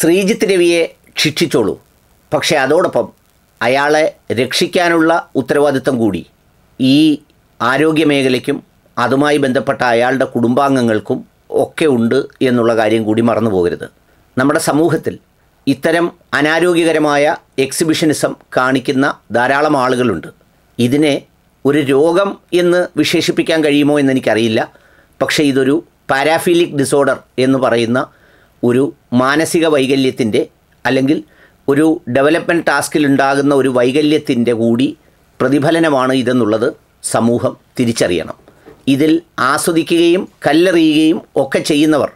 ശ്രീജിത്ത് രവിയെ ശിക്ഷിച്ചോളൂ പക്ഷേ അതോടൊപ്പം അയാളെ രക്ഷിക്കാനുള്ള ഉത്തരവാദിത്തം കൂടി ഈ ആരോഗ്യമേഖലയ്ക്കും അതുമായി ബന്ധപ്പെട്ട അയാളുടെ കുടുംബാംഗങ്ങൾക്കും ഒക്കെ ഉണ്ട് എന്നുള്ള കാര്യം കൂടി മറന്നു പോകരുത് നമ്മുടെ സമൂഹത്തിൽ ഇത്തരം അനാരോഗ്യകരമായ എക്സിബിഷനിസം കാണിക്കുന്ന ധാരാളം ആളുകളുണ്ട് ഇതിനെ ഒരു രോഗം എന്ന് വിശേഷിപ്പിക്കാൻ കഴിയുമോ എന്നെനിക്കറിയില്ല പക്ഷേ ഇതൊരു പാരാഫീലിക് ഡിസോർഡർ എന്ന് പറയുന്ന ഒരു മാനസിക വൈകല്യത്തിൻ്റെ അല്ലെങ്കിൽ ഒരു ഡെവലപ്മെൻറ്റ് ടാസ്കിലുണ്ടാകുന്ന ഒരു വൈകല്യത്തിൻ്റെ കൂടി പ്രതിഫലനമാണ് ഇതെന്നുള്ളത് സമൂഹം തിരിച്ചറിയണം ഇതിൽ ആസ്വദിക്കുകയും കല്ലെറിയുകയും ഒക്കെ ചെയ്യുന്നവർ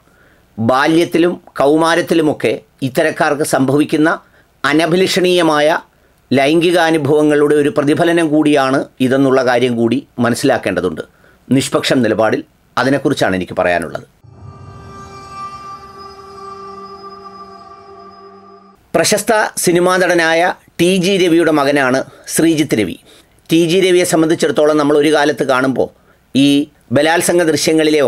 ബാല്യത്തിലും കൗമാരത്തിലുമൊക്കെ ഇത്തരക്കാർക്ക് സംഭവിക്കുന്ന അനഭിലഷണീയമായ ലൈംഗികാനുഭവങ്ങളുടെ ഒരു പ്രതിഫലനം കൂടിയാണ് ഇതെന്നുള്ള കാര്യം കൂടി മനസ്സിലാക്കേണ്ടതുണ്ട് നിഷ്പക്ഷം നിലപാടിൽ അതിനെക്കുറിച്ചാണ് എനിക്ക് പറയാനുള്ളത് പ്രശസ്ത സിനിമാ നടനായ ടി ജി രവിയുടെ മകനാണ് ശ്രീജിത്ത് രവി ടി ജി രവിയെ സംബന്ധിച്ചിടത്തോളം നമ്മൾ ഒരു കാലത്ത് കാണുമ്പോൾ ഈ ബലാത്സംഗ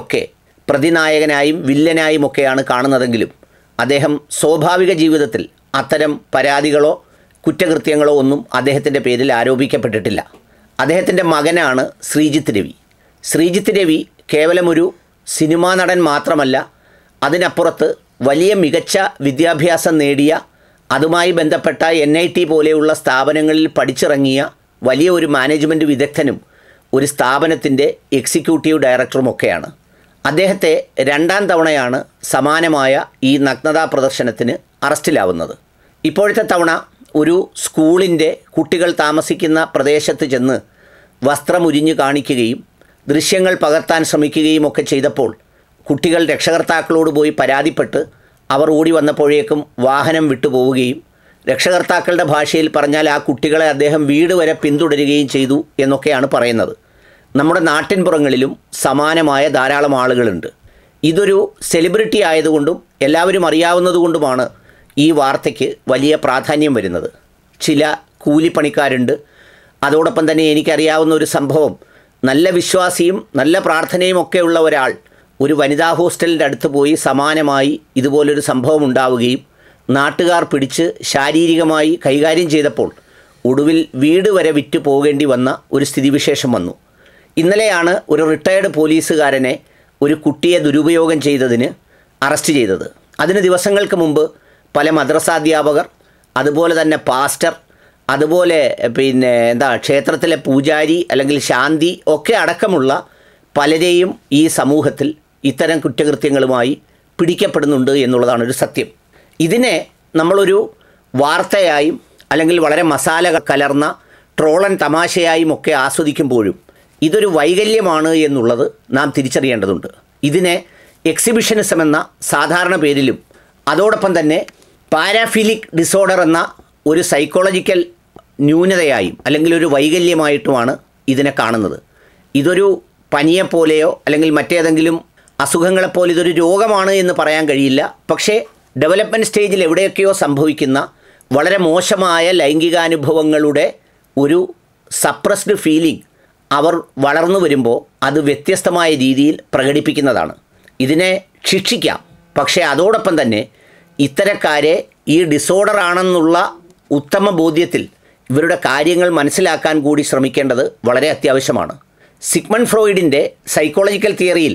ഒക്കെ പ്രതിനായകനായും വില്ലനായും ഒക്കെയാണ് കാണുന്നതെങ്കിലും അദ്ദേഹം സ്വാഭാവിക ജീവിതത്തിൽ അത്തരം പരാതികളോ കുറ്റകൃത്യങ്ങളോ ഒന്നും അദ്ദേഹത്തിൻ്റെ പേരിൽ ആരോപിക്കപ്പെട്ടിട്ടില്ല അദ്ദേഹത്തിൻ്റെ മകനാണ് ശ്രീജിത്ത് രവി ശ്രീജിത്ത് രവി കേവലമൊരു സിനിമാ നടൻ മാത്രമല്ല അതിനപ്പുറത്ത് വലിയ മികച്ച വിദ്യാഭ്യാസം നേടിയ അതുമായി ബന്ധപ്പെട്ട എൻ ഐ ടി പോലെയുള്ള സ്ഥാപനങ്ങളിൽ പഠിച്ചിറങ്ങിയ വലിയ ഒരു മാനേജ്മെൻറ്റ് വിദഗ്ധനും ഒരു സ്ഥാപനത്തിൻ്റെ എക്സിക്യൂട്ടീവ് ഒക്കെയാണ് അദ്ദേഹത്തെ രണ്ടാം തവണയാണ് സമാനമായ ഈ നഗ്നതാ പ്രദർശനത്തിന് അറസ്റ്റിലാവുന്നത് ഇപ്പോഴത്തെ തവണ ഒരു സ്കൂളിൻ്റെ കുട്ടികൾ താമസിക്കുന്ന പ്രദേശത്ത് ചെന്ന് വസ്ത്രമുരിഞ്ഞു കാണിക്കുകയും ദൃശ്യങ്ങൾ പകർത്താൻ ശ്രമിക്കുകയും ഒക്കെ ചെയ്തപ്പോൾ കുട്ടികൾ രക്ഷകർത്താക്കളോട് പോയി പരാതിപ്പെട്ട് അവർ ഓടി വന്നപ്പോഴേക്കും വാഹനം വിട്ടുപോവുകയും രക്ഷകർത്താക്കളുടെ ഭാഷയിൽ പറഞ്ഞാൽ ആ കുട്ടികളെ അദ്ദേഹം വീട് വരെ പിന്തുടരുകയും ചെയ്തു എന്നൊക്കെയാണ് പറയുന്നത് നമ്മുടെ നാട്ടിൻപുറങ്ങളിലും സമാനമായ ധാരാളം ആളുകളുണ്ട് ഇതൊരു സെലിബ്രിറ്റി ആയതുകൊണ്ടും എല്ലാവരും അറിയാവുന്നതുകൊണ്ടുമാണ് ഈ വാർത്തയ്ക്ക് വലിയ പ്രാധാന്യം വരുന്നത് ചില കൂലിപ്പണിക്കാരുണ്ട് അതോടൊപ്പം തന്നെ എനിക്കറിയാവുന്ന ഒരു സംഭവം നല്ല വിശ്വാസിയും നല്ല പ്രാർത്ഥനയും ഒക്കെയുള്ള ഒരാൾ ഒരു വനിതാ ഹോസ്റ്റലിൻ്റെ അടുത്ത് പോയി സമാനമായി ഇതുപോലൊരു സംഭവം ഉണ്ടാവുകയും നാട്ടുകാർ പിടിച്ച് ശാരീരികമായി കൈകാര്യം ചെയ്തപ്പോൾ ഒടുവിൽ വീട് വരെ വിറ്റു പോകേണ്ടി വന്ന ഒരു സ്ഥിതിവിശേഷം വന്നു ഇന്നലെയാണ് ഒരു റിട്ടയർഡ് പോലീസുകാരനെ ഒരു കുട്ടിയെ ദുരുപയോഗം ചെയ്തതിന് അറസ്റ്റ് ചെയ്തത് അതിന് ദിവസങ്ങൾക്ക് മുമ്പ് പല മദ്രസാധ്യാപകർ അതുപോലെ തന്നെ പാസ്റ്റർ അതുപോലെ പിന്നെ എന്താ ക്ഷേത്രത്തിലെ പൂജാരി അല്ലെങ്കിൽ ശാന്തി ഒക്കെ അടക്കമുള്ള പലരെയും ഈ സമൂഹത്തിൽ ഇത്തരം കുറ്റകൃത്യങ്ങളുമായി പിടിക്കപ്പെടുന്നുണ്ട് എന്നുള്ളതാണ് ഒരു സത്യം ഇതിനെ നമ്മളൊരു വാർത്തയായും അല്ലെങ്കിൽ വളരെ മസാല കലർന്ന ട്രോളൻ തമാശയായും ഒക്കെ ആസ്വദിക്കുമ്പോഴും ഇതൊരു വൈകല്യമാണ് എന്നുള്ളത് നാം തിരിച്ചറിയേണ്ടതുണ്ട് ഇതിനെ എക്സിബിഷനിസം എന്ന സാധാരണ പേരിലും അതോടൊപ്പം തന്നെ പാരാഫിലിക് ഡിസോർഡർ എന്ന ഒരു സൈക്കോളജിക്കൽ ന്യൂനതയായും അല്ലെങ്കിൽ ഒരു വൈകല്യമായിട്ടുമാണ് ഇതിനെ കാണുന്നത് ഇതൊരു പനിയെപ്പോലെയോ അല്ലെങ്കിൽ മറ്റേതെങ്കിലും അസുഖങ്ങളെപ്പോലെ ഇതൊരു രോഗമാണ് എന്ന് പറയാൻ കഴിയില്ല പക്ഷേ ഡെവലപ്മെൻറ്റ് സ്റ്റേജിൽ എവിടെയൊക്കെയോ സംഭവിക്കുന്ന വളരെ മോശമായ ലൈംഗികാനുഭവങ്ങളുടെ ഒരു സപ്രസ്ഡ് ഫീലിംഗ് അവർ വളർന്നു വരുമ്പോൾ അത് വ്യത്യസ്തമായ രീതിയിൽ പ്രകടിപ്പിക്കുന്നതാണ് ഇതിനെ ശിക്ഷിക്കാം പക്ഷേ അതോടൊപ്പം തന്നെ ഇത്തരക്കാരെ ഈ ഡിസോർഡർ ആണെന്നുള്ള ഉത്തമ ബോധ്യത്തിൽ ഇവരുടെ കാര്യങ്ങൾ മനസ്സിലാക്കാൻ കൂടി ശ്രമിക്കേണ്ടത് വളരെ അത്യാവശ്യമാണ് സിഗ്മൺ ഫ്രോയിഡിൻ്റെ സൈക്കോളജിക്കൽ തിയറിയിൽ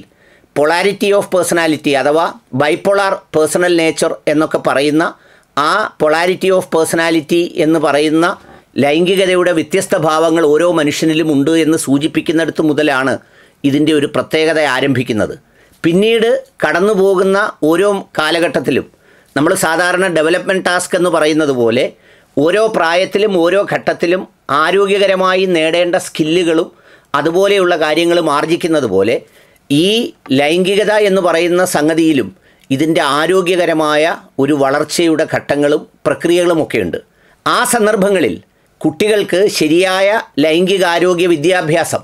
പൊളാരിറ്റി ഓഫ് പേഴ്സണാലിറ്റി അഥവാ ബൈപ്പോളാർ പേഴ്സണൽ നേച്ചർ എന്നൊക്കെ പറയുന്ന ആ പൊളാരിറ്റി ഓഫ് പേഴ്സണാലിറ്റി എന്ന് പറയുന്ന ലൈംഗികതയുടെ വ്യത്യസ്ത ഭാവങ്ങൾ ഓരോ മനുഷ്യനിലും ഉണ്ട് എന്ന് സൂചിപ്പിക്കുന്നിടത്ത് മുതലാണ് ഇതിൻ്റെ ഒരു പ്രത്യേകത ആരംഭിക്കുന്നത് പിന്നീട് കടന്നു പോകുന്ന ഓരോ കാലഘട്ടത്തിലും നമ്മൾ സാധാരണ ഡെവലപ്മെൻറ്റ് ടാസ്ക് എന്ന് പറയുന്നത് പോലെ ഓരോ പ്രായത്തിലും ഓരോ ഘട്ടത്തിലും ആരോഗ്യകരമായി നേടേണ്ട സ്കില്ലുകളും അതുപോലെയുള്ള കാര്യങ്ങളും ആർജിക്കുന്നത് പോലെ ഈ ലൈംഗികത എന്ന് പറയുന്ന സംഗതിയിലും ഇതിൻ്റെ ആരോഗ്യകരമായ ഒരു വളർച്ചയുടെ ഘട്ടങ്ങളും പ്രക്രിയകളുമൊക്കെയുണ്ട് ആ സന്ദർഭങ്ങളിൽ കുട്ടികൾക്ക് ശരിയായ ലൈംഗികാരോഗ്യ വിദ്യാഭ്യാസം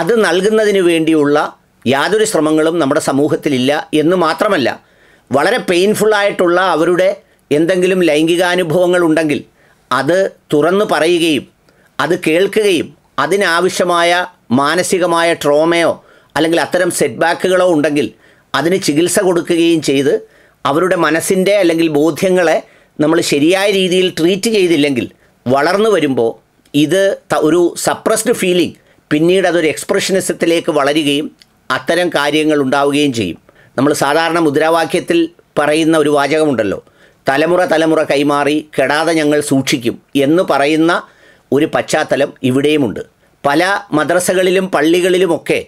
അത് നൽകുന്നതിന് വേണ്ടിയുള്ള യാതൊരു ശ്രമങ്ങളും നമ്മുടെ സമൂഹത്തിലില്ല എന്ന് മാത്രമല്ല വളരെ പെയിൻഫുള്ളായിട്ടുള്ള അവരുടെ എന്തെങ്കിലും ലൈംഗികാനുഭവങ്ങൾ ഉണ്ടെങ്കിൽ അത് തുറന്നു പറയുകയും അത് കേൾക്കുകയും അതിനാവശ്യമായ മാനസികമായ ട്രോമയോ അല്ലെങ്കിൽ അത്തരം സെറ്റ് ബാക്കുകളോ ഉണ്ടെങ്കിൽ അതിന് ചികിത്സ കൊടുക്കുകയും ചെയ്ത് അവരുടെ മനസ്സിൻ്റെ അല്ലെങ്കിൽ ബോധ്യങ്ങളെ നമ്മൾ ശരിയായ രീതിയിൽ ട്രീറ്റ് ചെയ്തില്ലെങ്കിൽ വളർന്നു വരുമ്പോൾ ഇത് ഒരു സപ്രസ്ഡ് ഫീലിംഗ് പിന്നീട് അതൊരു എക്സ്പ്രഷനിസത്തിലേക്ക് വളരുകയും അത്തരം കാര്യങ്ങൾ ഉണ്ടാവുകയും ചെയ്യും നമ്മൾ സാധാരണ മുദ്രാവാക്യത്തിൽ പറയുന്ന ഒരു വാചകമുണ്ടല്ലോ തലമുറ തലമുറ കൈമാറി കെടാതെ ഞങ്ങൾ സൂക്ഷിക്കും എന്ന് പറയുന്ന ഒരു പശ്ചാത്തലം ഇവിടെയുമുണ്ട് പല മദ്രസകളിലും പള്ളികളിലുമൊക്കെ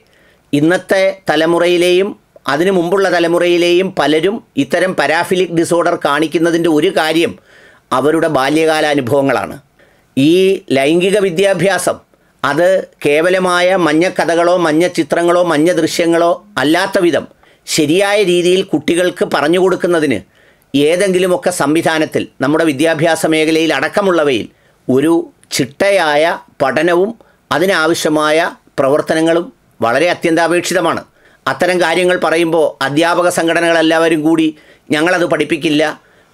ഇന്നത്തെ തലമുറയിലെയും അതിനു മുമ്പുള്ള തലമുറയിലെയും പലരും ഇത്തരം പരാഫിലിക് ഡിസോർഡർ കാണിക്കുന്നതിൻ്റെ ഒരു കാര്യം അവരുടെ ബാല്യകാല അനുഭവങ്ങളാണ് ഈ ലൈംഗിക വിദ്യാഭ്യാസം അത് കേവലമായ മഞ്ഞ കഥകളോ മഞ്ഞ ചിത്രങ്ങളോ മഞ്ഞ ദൃശ്യങ്ങളോ അല്ലാത്ത വിധം ശരിയായ രീതിയിൽ കുട്ടികൾക്ക് പറഞ്ഞു കൊടുക്കുന്നതിന് ഏതെങ്കിലുമൊക്കെ സംവിധാനത്തിൽ നമ്മുടെ വിദ്യാഭ്യാസ മേഖലയിൽ അടക്കമുള്ളവയിൽ ഒരു ചിട്ടയായ പഠനവും അതിനാവശ്യമായ പ്രവർത്തനങ്ങളും വളരെ അത്യന്താപേക്ഷിതമാണ് അത്തരം കാര്യങ്ങൾ പറയുമ്പോൾ അധ്യാപക സംഘടനകളെല്ലാവരും കൂടി ഞങ്ങളത് പഠിപ്പിക്കില്ല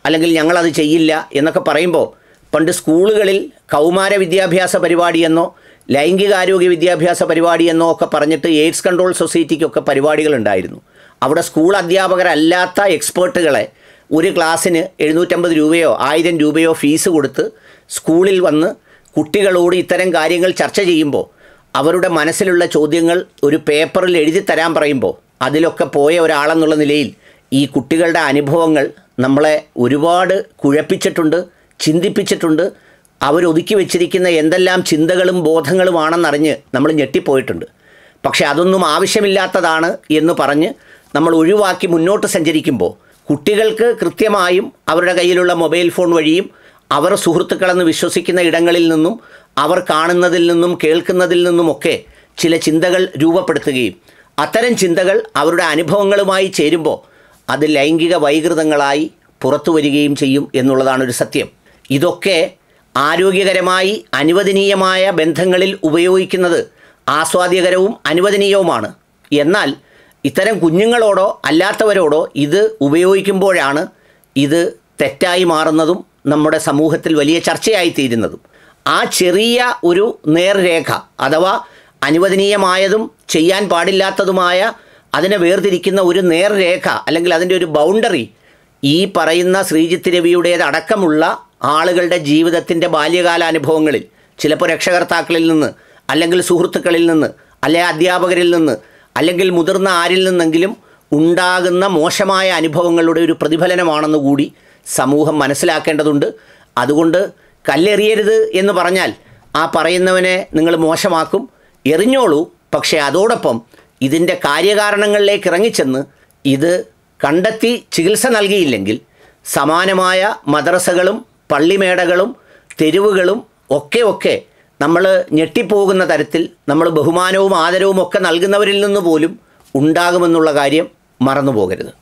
അല്ലെങ്കിൽ ഞങ്ങളത് ചെയ്യില്ല എന്നൊക്കെ പറയുമ്പോൾ പണ്ട് സ്കൂളുകളിൽ കൗമാര വിദ്യാഭ്യാസ പരിപാടിയെന്നോ ലൈംഗികാരോഗ്യ വിദ്യാഭ്യാസ പരിപാടിയെന്നോ ഒക്കെ പറഞ്ഞിട്ട് എയ്ഡ്സ് കൺട്രോൾ സൊസൈറ്റിക്കൊക്കെ പരിപാടികളുണ്ടായിരുന്നു അവിടെ സ്കൂൾ അധ്യാപകരല്ലാത്ത എക്സ്പേർട്ടുകളെ ഒരു ക്ലാസ്സിന് എഴുന്നൂറ്റമ്പത് രൂപയോ ആയിരം രൂപയോ ഫീസ് കൊടുത്ത് സ്കൂളിൽ വന്ന് കുട്ടികളോട് ഇത്തരം കാര്യങ്ങൾ ചർച്ച ചെയ്യുമ്പോൾ അവരുടെ മനസ്സിലുള്ള ചോദ്യങ്ങൾ ഒരു പേപ്പറിൽ എഴുതി തരാൻ പറയുമ്പോൾ അതിലൊക്കെ പോയ ഒരാളെന്നുള്ള നിലയിൽ ഈ കുട്ടികളുടെ അനുഭവങ്ങൾ നമ്മളെ ഒരുപാട് കുഴപ്പിച്ചിട്ടുണ്ട് ചിന്തിപ്പിച്ചിട്ടുണ്ട് അവരൊതുക്കി വെച്ചിരിക്കുന്ന എന്തെല്ലാം ചിന്തകളും ബോധങ്ങളുമാണെന്നറിഞ്ഞ് നമ്മൾ ഞെട്ടിപ്പോയിട്ടുണ്ട് പക്ഷേ അതൊന്നും ആവശ്യമില്ലാത്തതാണ് എന്ന് പറഞ്ഞ് നമ്മൾ ഒഴിവാക്കി മുന്നോട്ട് സഞ്ചരിക്കുമ്പോൾ കുട്ടികൾക്ക് കൃത്യമായും അവരുടെ കയ്യിലുള്ള മൊബൈൽ ഫോൺ വഴിയും അവർ സുഹൃത്തുക്കളെന്ന് വിശ്വസിക്കുന്ന ഇടങ്ങളിൽ നിന്നും അവർ കാണുന്നതിൽ നിന്നും കേൾക്കുന്നതിൽ നിന്നുമൊക്കെ ചില ചിന്തകൾ രൂപപ്പെടുത്തുകയും അത്തരം ചിന്തകൾ അവരുടെ അനുഭവങ്ങളുമായി ചേരുമ്പോൾ അത് ലൈംഗിക വൈകൃതങ്ങളായി പുറത്തു വരികയും ചെയ്യും എന്നുള്ളതാണ് ഒരു സത്യം ഇതൊക്കെ ആരോഗ്യകരമായി അനുവദനീയമായ ബന്ധങ്ങളിൽ ഉപയോഗിക്കുന്നത് ആസ്വാദ്യകരവും അനുവദനീയവുമാണ് എന്നാൽ ഇത്തരം കുഞ്ഞുങ്ങളോടോ അല്ലാത്തവരോടോ ഇത് ഉപയോഗിക്കുമ്പോഴാണ് ഇത് തെറ്റായി മാറുന്നതും നമ്മുടെ സമൂഹത്തിൽ വലിയ ചർച്ചയായിത്തീരുന്നതും ആ ചെറിയ ഒരു നേർരേഖ അഥവാ അനുവദനീയമായതും ചെയ്യാൻ പാടില്ലാത്തതുമായ അതിനെ വേർതിരിക്കുന്ന ഒരു നേർരേഖ അല്ലെങ്കിൽ അതിൻ്റെ ഒരു ബൗണ്ടറി ഈ പറയുന്ന ശ്രീജിത്ത് രവിയുടേത് അടക്കമുള്ള ആളുകളുടെ ജീവിതത്തിൻ്റെ അനുഭവങ്ങളിൽ ചിലപ്പോൾ രക്ഷകർത്താക്കളിൽ നിന്ന് അല്ലെങ്കിൽ സുഹൃത്തുക്കളിൽ നിന്ന് അല്ലെങ്കിൽ അധ്യാപകരിൽ നിന്ന് അല്ലെങ്കിൽ മുതിർന്ന ആരിൽ നിന്നെങ്കിലും ഉണ്ടാകുന്ന മോശമായ അനുഭവങ്ങളുടെ ഒരു പ്രതിഫലനമാണെന്ന് കൂടി സമൂഹം മനസ്സിലാക്കേണ്ടതുണ്ട് അതുകൊണ്ട് കല്ലെറിയരുത് എന്ന് പറഞ്ഞാൽ ആ പറയുന്നവനെ നിങ്ങൾ മോശമാക്കും എറിഞ്ഞോളൂ പക്ഷേ അതോടൊപ്പം ഇതിൻ്റെ കാര്യകാരണങ്ങളിലേക്ക് ഇറങ്ങിച്ചെന്ന് ഇത് കണ്ടെത്തി ചികിത്സ നൽകിയില്ലെങ്കിൽ സമാനമായ മദ്രസകളും പള്ളിമേടകളും തെരുവുകളും ഒക്കെ ഒക്കെ നമ്മൾ ഞെട്ടിപ്പോകുന്ന തരത്തിൽ നമ്മൾ ബഹുമാനവും ആദരവും ഒക്കെ നൽകുന്നവരിൽ നിന്ന് പോലും ഉണ്ടാകുമെന്നുള്ള കാര്യം മറന്നു പോകരുത്